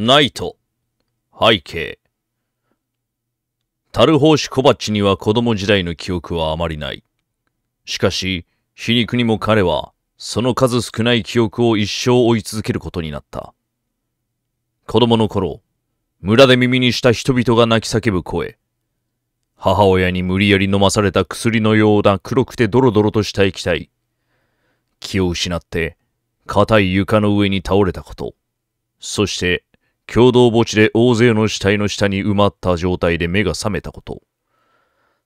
ナイト。背景。タルホーシュ・コバッチには子供時代の記憶はあまりない。しかし、皮肉にも彼は、その数少ない記憶を一生追い続けることになった。子供の頃、村で耳にした人々が泣き叫ぶ声。母親に無理やり飲まされた薬のような黒くてドロドロとした液体。気を失って、硬い床の上に倒れたこと。そして、共同墓地で大勢の死体の下に埋まった状態で目が覚めたこと。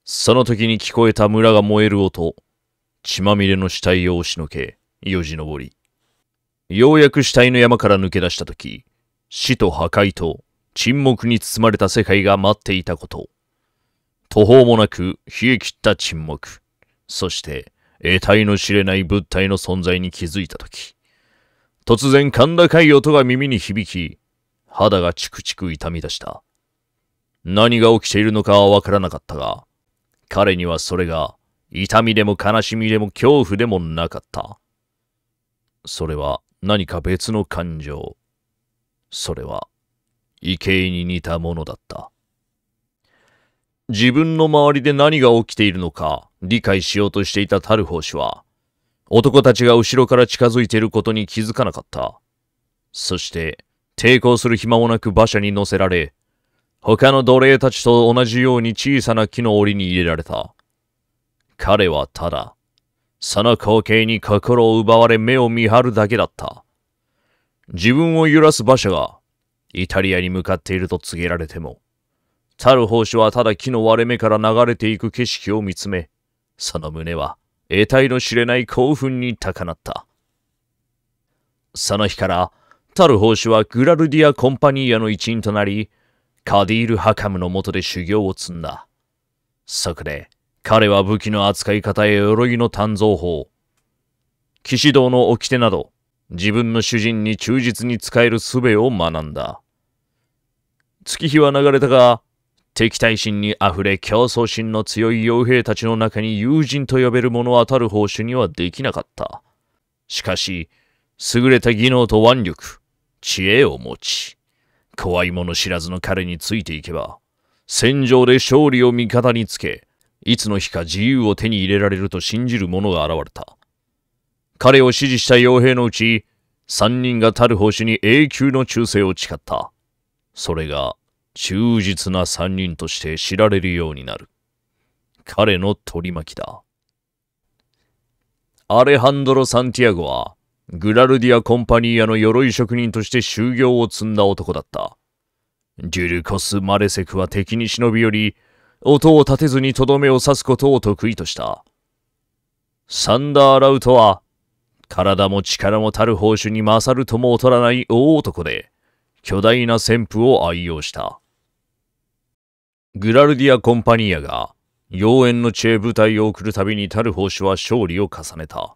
その時に聞こえた村が燃える音。血まみれの死体を押しのけ、よじ登り。ようやく死体の山から抜け出した時、死と破壊と沈黙に包まれた世界が待っていたこと。途方もなく冷え切った沈黙。そして、得体の知れない物体の存在に気づいた時。突然、甲高い音が耳に響き、肌がチクチク痛み出した。何が起きているのかはわからなかったが、彼にはそれが痛みでも悲しみでも恐怖でもなかった。それは何か別の感情。それは、畏敬に似たものだった。自分の周りで何が起きているのか理解しようとしていたタルホー氏は、男たちが後ろから近づいていることに気づかなかった。そして、抵抗する暇もなく馬車に乗せられ、他の奴隷たちと同じように小さな木の檻に入れられた。彼はただ、その光景に心を奪われ目を見張るだけだった。自分を揺らす馬車が、イタリアに向かっていると告げられても、たる奉仕はただ木の割れ目から流れていく景色を見つめ、その胸は、得体の知れない興奮に高鳴った。その日から、タル法師はグラルディア・コンパニーアの一員となり、カディール・ハカムの下で修行を積んだ。そこで、彼は武器の扱い方や鎧の鍛造法、騎士道の掟など、自分の主人に忠実に使える術を学んだ。月日は流れたが、敵対心に溢れ競争心の強い傭兵たちの中に友人と呼べる者はたる報酬にはできなかった。しかし、優れた技能と腕力、知恵を持ち、怖いもの知らずの彼についていけば、戦場で勝利を味方につけ、いつの日か自由を手に入れられると信じる者が現れた。彼を支持した傭兵のうち、三人がたる星に永久の忠誠を誓った。それが、忠実な三人として知られるようになる。彼の取り巻きだ。アレハンドロ・サンティアゴは、グラルディア・コンパニーアの鎧職人として修行を積んだ男だった。ジュルコス・マレセクは敵に忍び寄り、音を立てずにとどめを刺すことを得意とした。サンダー・ラウトは、体も力もたる報酬に勝るとも劣らない大男で、巨大な旋風を愛用した。グラルディア・コンパニーアが、妖艶の知恵部隊を送るたびにたる報酬は勝利を重ねた。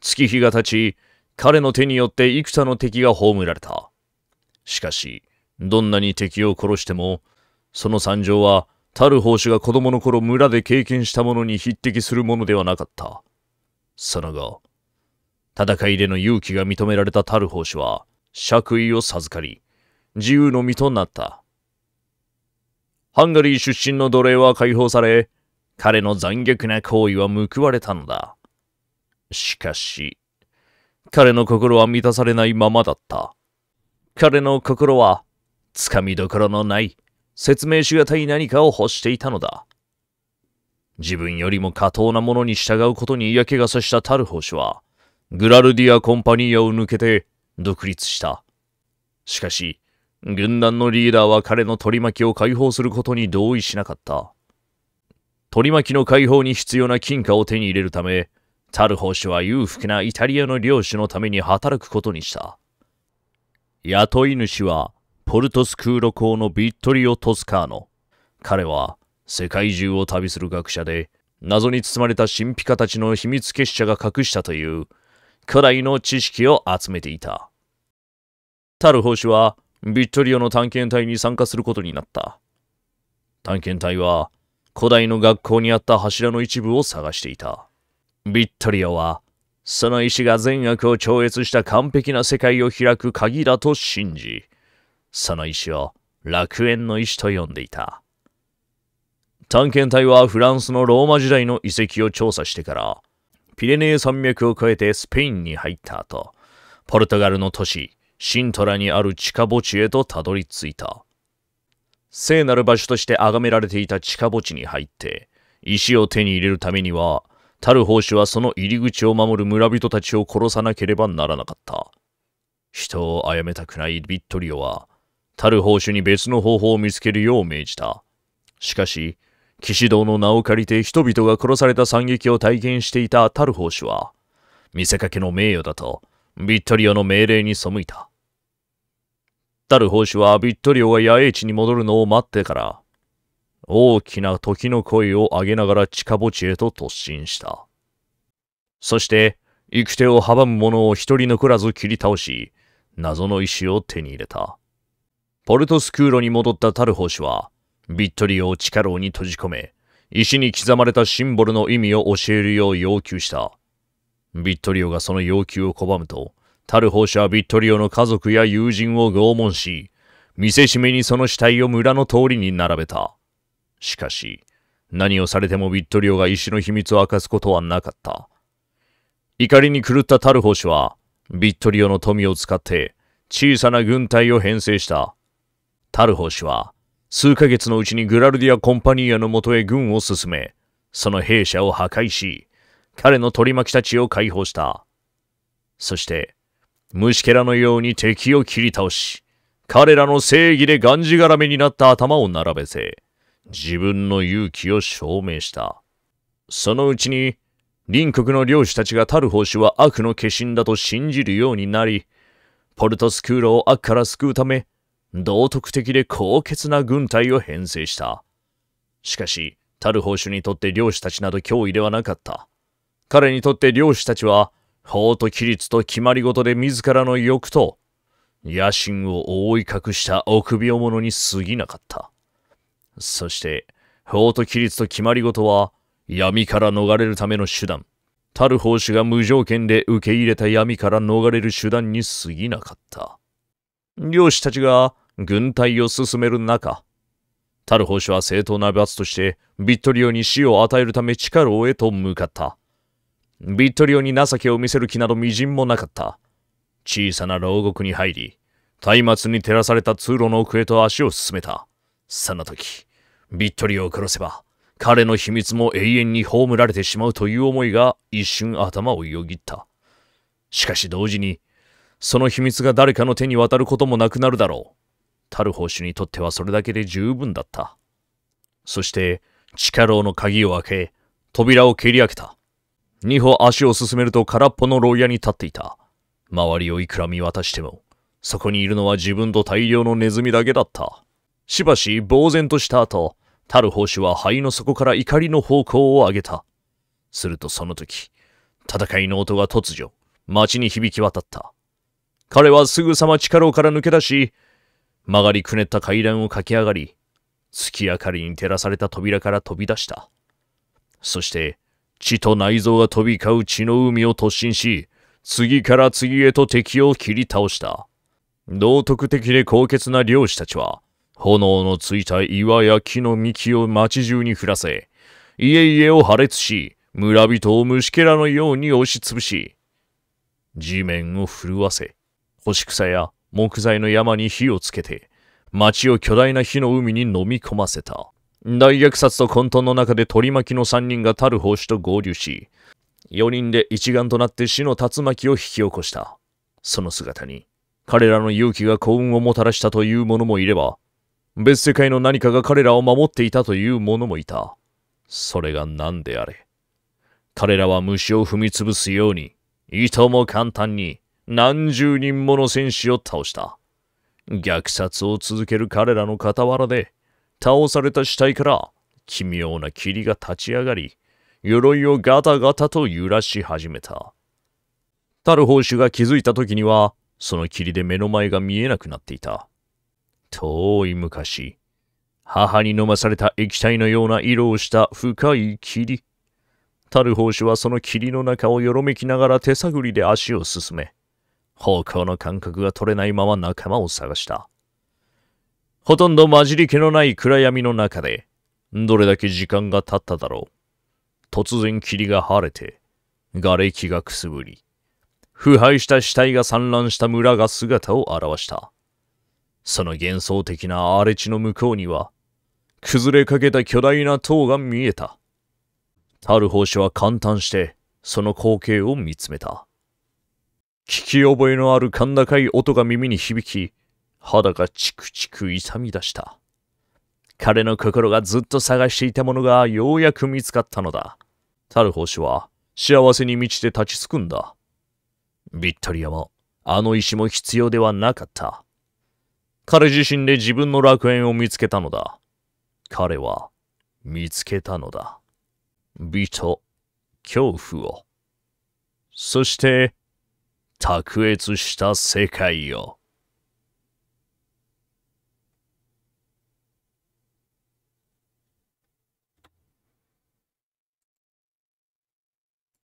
月日が経ち、彼の手によって幾多の敵が葬られた。しかし、どんなに敵を殺しても、その惨状は、たる法師が子供の頃村で経験したものに匹敵するものではなかった。その後、戦いでの勇気が認められたタル法師は、爵位を授かり、自由の身となった。ハンガリー出身の奴隷は解放され、彼の残虐な行為は報われたのだ。しかし、彼の心は満たされないままだった。彼の心は、つかみどころのない、説明しがたい何かを欲していたのだ。自分よりも下等なものに従うことに嫌気がさしたタルホ氏は、グラルディア・コンパニーアを抜けて独立した。しかし、軍団のリーダーは彼の取り巻きを解放することに同意しなかった。取り巻きの解放に必要な金貨を手に入れるため、タルホ氏は裕福なイタリアの領主のために働くことにした。雇い主はポルトスクーロ公のビットリオ・トスカーノ。彼は世界中を旅する学者で、謎に包まれた神秘家たちの秘密結社が隠したという古代の知識を集めていた。タルホ氏はビットリオの探検隊に参加することになった。探検隊は古代の学校にあった柱の一部を探していた。ビットリオは、その石が善悪を超越した完璧な世界を開く鍵だと信じ、その石を楽園の石と呼んでいた。探検隊はフランスのローマ時代の遺跡を調査してから、ピレネー山脈を越えてスペインに入った後、ポルトガルの都市シントラにある地下墓地へとたどり着いた。聖なる場所として崇められていた地下墓地に入って、石を手に入れるためには、タル法師はその入り口を守る村人たちを殺さなければならなかった。人を殺めたくないビットリオは、タル法師に別の方法を見つけるよう命じた。しかし、騎士道の名を借りて人々が殺された惨劇を体験していたタル法師は、見せかけの名誉だと、ビットリオの命令に背いた。タル法師はビットリオが野営地に戻るのを待ってから、大きな時の声を上げながら地下墓地へと突進した。そして、行く手を阻む者を一人残らず切り倒し、謎の石を手に入れた。ポルトスクーロに戻ったタルホ氏は、ビットリオを地下牢に閉じ込め、石に刻まれたシンボルの意味を教えるよう要求した。ビットリオがその要求を拒むと、タルホ氏はビットリオの家族や友人を拷問し、見せしめにその死体を村の通りに並べた。しかし、何をされてもビットリオが石の秘密を明かすことはなかった。怒りに狂ったタルホ氏は、ビットリオの富を使って小さな軍隊を編成した。タルホ氏は、数ヶ月のうちにグラルディア・コンパニーヤのもとへ軍を進め、その兵舎を破壊し、彼の取り巻きたちを解放した。そして、虫けらのように敵を切り倒し、彼らの正義でがんじがらめになった頭を並べて、自分の勇気を証明した。そのうちに、隣国の領主たちがタルホ氏は悪の化身だと信じるようになり、ポルトスクーロを悪から救うため、道徳的で高潔な軍隊を編成した。しかし、タルホ氏にとって領主たちなど脅威ではなかった。彼にとって領主たちは、法と規律と決まり事で自らの欲と、野心を覆い隠した臆病者に過ぎなかった。そして、法と規律と決まり事は、闇から逃れるための手段。たる奉仕が無条件で受け入れた闇から逃れる手段に過ぎなかった。漁師たちが軍隊を進める中、タル法師は正当な罰としてビットリオに死を与えるため力をへと向かった。ビットリオに情けを見せる気など微塵もなかった。小さな牢獄に入り、松明に照らされた通路の奥へと足を進めた。その時、ビットリを殺せば、彼の秘密も永遠に葬られてしまうという思いが一瞬頭をよぎった。しかし同時に、その秘密が誰かの手に渡ることもなくなるだろう。タルホ氏にとってはそれだけで十分だった。そして、地下牢の鍵を開け、扉を蹴り開けた。二歩足を進めると空っぽの牢屋に立っていた。周りをいくら見渡しても、そこにいるのは自分と大量のネズミだけだった。しばし呆然とした後、タル法師は灰の底から怒りの方向を上げた。するとその時、戦いの音が突如、街に響き渡った。彼はすぐさま地下牢から抜け出し、曲がりくねった階段を駆け上がり、月明かりに照らされた扉から飛び出した。そして、血と内臓が飛び交う血の海を突進し、次から次へと敵を切り倒した。道徳的で高潔な漁師たちは、炎のついた岩や木の幹を町中に降らせ、家々を破裂し、村人を虫けらのように押しつぶし、地面を震わせ、干し草や木材の山に火をつけて、町を巨大な火の海に飲み込ませた。大虐殺と混沌の中で取り巻きの3人がタル法師と合流し、4人で一丸となって死の竜巻を引き起こした。その姿に、彼らの勇気が幸運をもたらしたという者もいれば、別世界の何かが彼らを守っていたという者もいた。それが何であれ。彼らは虫を踏み潰すように、いとも簡単に何十人もの戦士を倒した。虐殺を続ける彼らの傍らで、倒された死体から奇妙な霧が立ち上がり、鎧をガタガタと揺らし始めた。たる報酬が気づいた時には、その霧で目の前が見えなくなっていた。遠い昔、母に飲まされた液体のような色をした深い霧。タル法師はその霧の中をよろめきながら手探りで足を進め、方向の感覚が取れないまま仲間を探した。ほとんど混じり気のない暗闇の中で、どれだけ時間が経っただろう。突然霧が晴れて、瓦礫がくすぶり、腐敗した死体が散乱した村が姿を現した。その幻想的な荒れ地の向こうには、崩れかけた巨大な塔が見えた。タルー氏は感嘆して、その光景を見つめた。聞き覚えのある甲高い音が耳に響き、肌がチクチク痛み出した。彼の心がずっと探していたものがようやく見つかったのだ。タルー氏は幸せに満ちて立ちすくんだ。ビットリアもあの石も必要ではなかった。彼自身で自分の楽園を見つけたのだ。彼は見つけたのだ。美と恐怖を。そして、卓越した世界を。